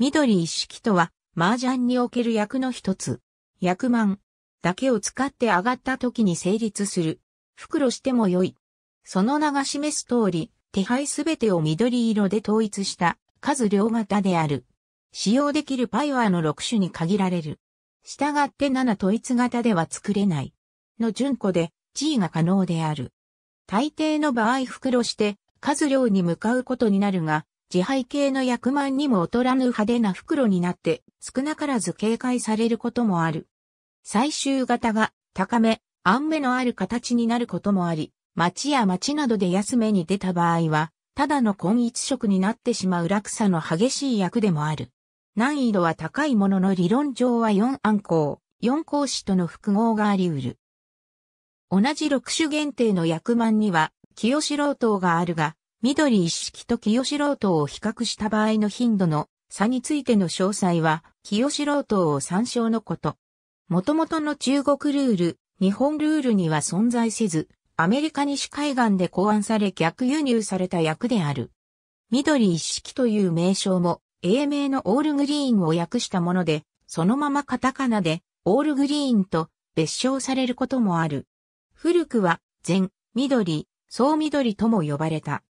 緑一式とは、麻雀における役の一つ。役満だけを使って上がった時に成立する。袋しても良い。その名が示す通り、手配すべてを緑色で統一した数量型である。使用できるパイはの6種に限られる。従って7統一型では作れない。の順子で G が可能である。大抵の場合袋して数量に向かうことになるが、自敗系の役満にも劣らぬ派手な袋になって、少なからず警戒されることもある。最終型が高め、暗目のある形になることもあり、町や町などで安めに出た場合は、ただの根一色になってしまう落差の激しい役でもある。難易度は高いものの理論上は4暗項、4講子との複合があり得る。同じ6種限定の役満には、清志郎等があるが、緑一色と清志郎党を比較した場合の頻度の差についての詳細は、清志郎党を参照のこと。元々の中国ルール、日本ルールには存在せず、アメリカ西海岸で考案され逆輸入された役である。緑一色という名称も、英名のオールグリーンを訳したもので、そのままカタカナで、オールグリーンと別称されることもある。古くは、全、緑、総緑とも呼ばれた。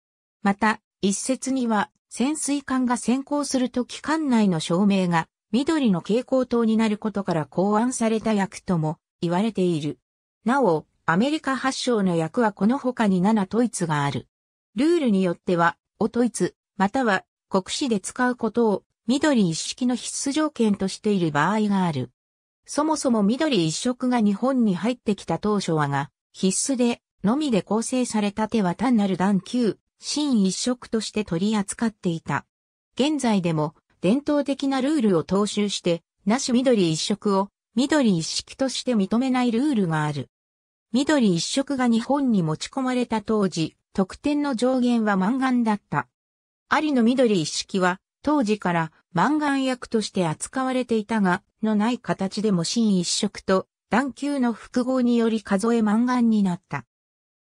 また、一説には、潜水艦が先行するとき艦内の照明が緑の蛍光灯になることから考案された役とも言われている。なお、アメリカ発祥の役はこの他に7トイツがある。ルールによっては、おトイツ、または国史で使うことを緑一式の必須条件としている場合がある。そもそも緑一色が日本に入ってきた当初はが、必須で、のみで構成された手は単なる段級、新一色として取り扱っていた。現在でも伝統的なルールを踏襲して、なし緑一色を緑一色として認めないルールがある。緑一色が日本に持ち込まれた当時、得点の上限は満願だった。ありの緑一色は当時から満願役として扱われていたが、のない形でも新一色と段級の複合により数え満願になった。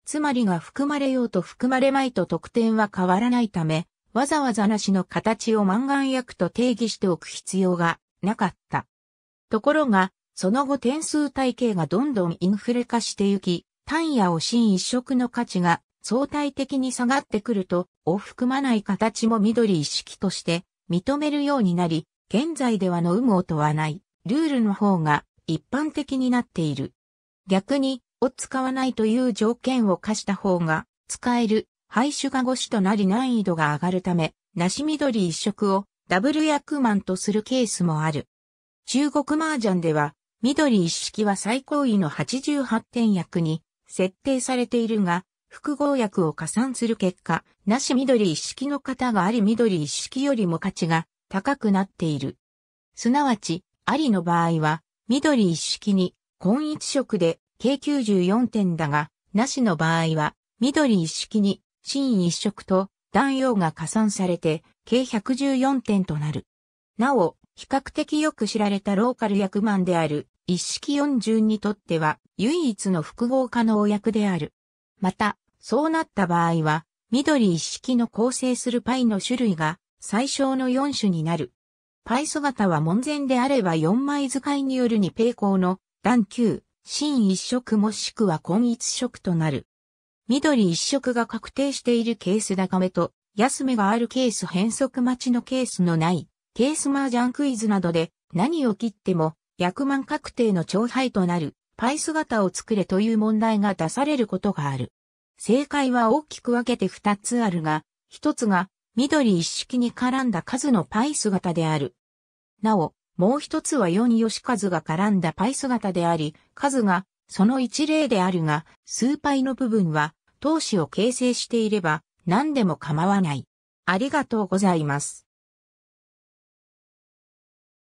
つまりが含まれようと含まれまいと得点は変わらないため、わざわざなしの形を満願薬と定義しておく必要がなかった。ところが、その後点数体系がどんどんインフレ化してゆき、単野を新一色の価値が相対的に下がってくると、を含まない形も緑一色として認めるようになり、現在ではの有無を問わない、ルールの方が一般的になっている。逆に、を使わないという条件を課した方が、使える廃酒が腰となり難易度が上がるため、梨緑一色をダブル薬満とするケースもある。中国麻雀では、緑一式は最高位の88点薬に設定されているが、複合薬を加算する結果、なし緑一式の方があり緑一式よりも価値が高くなっている。すなわち、ありの場合は、緑一式に、根一色で計94点だが、なしの場合は、緑一式に、真一色と、弾用が加算されて、計114点となる。なお、比較的よく知られたローカル役満である、一式四順にとっては、唯一の複合可能役である。また、そうなった場合は、緑一式の構成するパイの種類が、最小の4種になる。パイ姿は門前であれば4枚使いによる2平行の、段9、新一色もしくは混一色となる。緑一色が確定しているケース高めと、安めがあるケース変則待ちのケースのない、ケース麻雀クイズなどで、何を切っても、役満確定の長配となる、パイ姿を作れという問題が出されることがある。正解は大きく分けて2つあるが、1つが、緑一色に絡んだ数のパイ姿である。なお、もう一つは世に吉数が絡んだパイ姿であり、数がその一例であるが、数パイの部分は投資を形成していれば何でも構わない。ありがとうございます。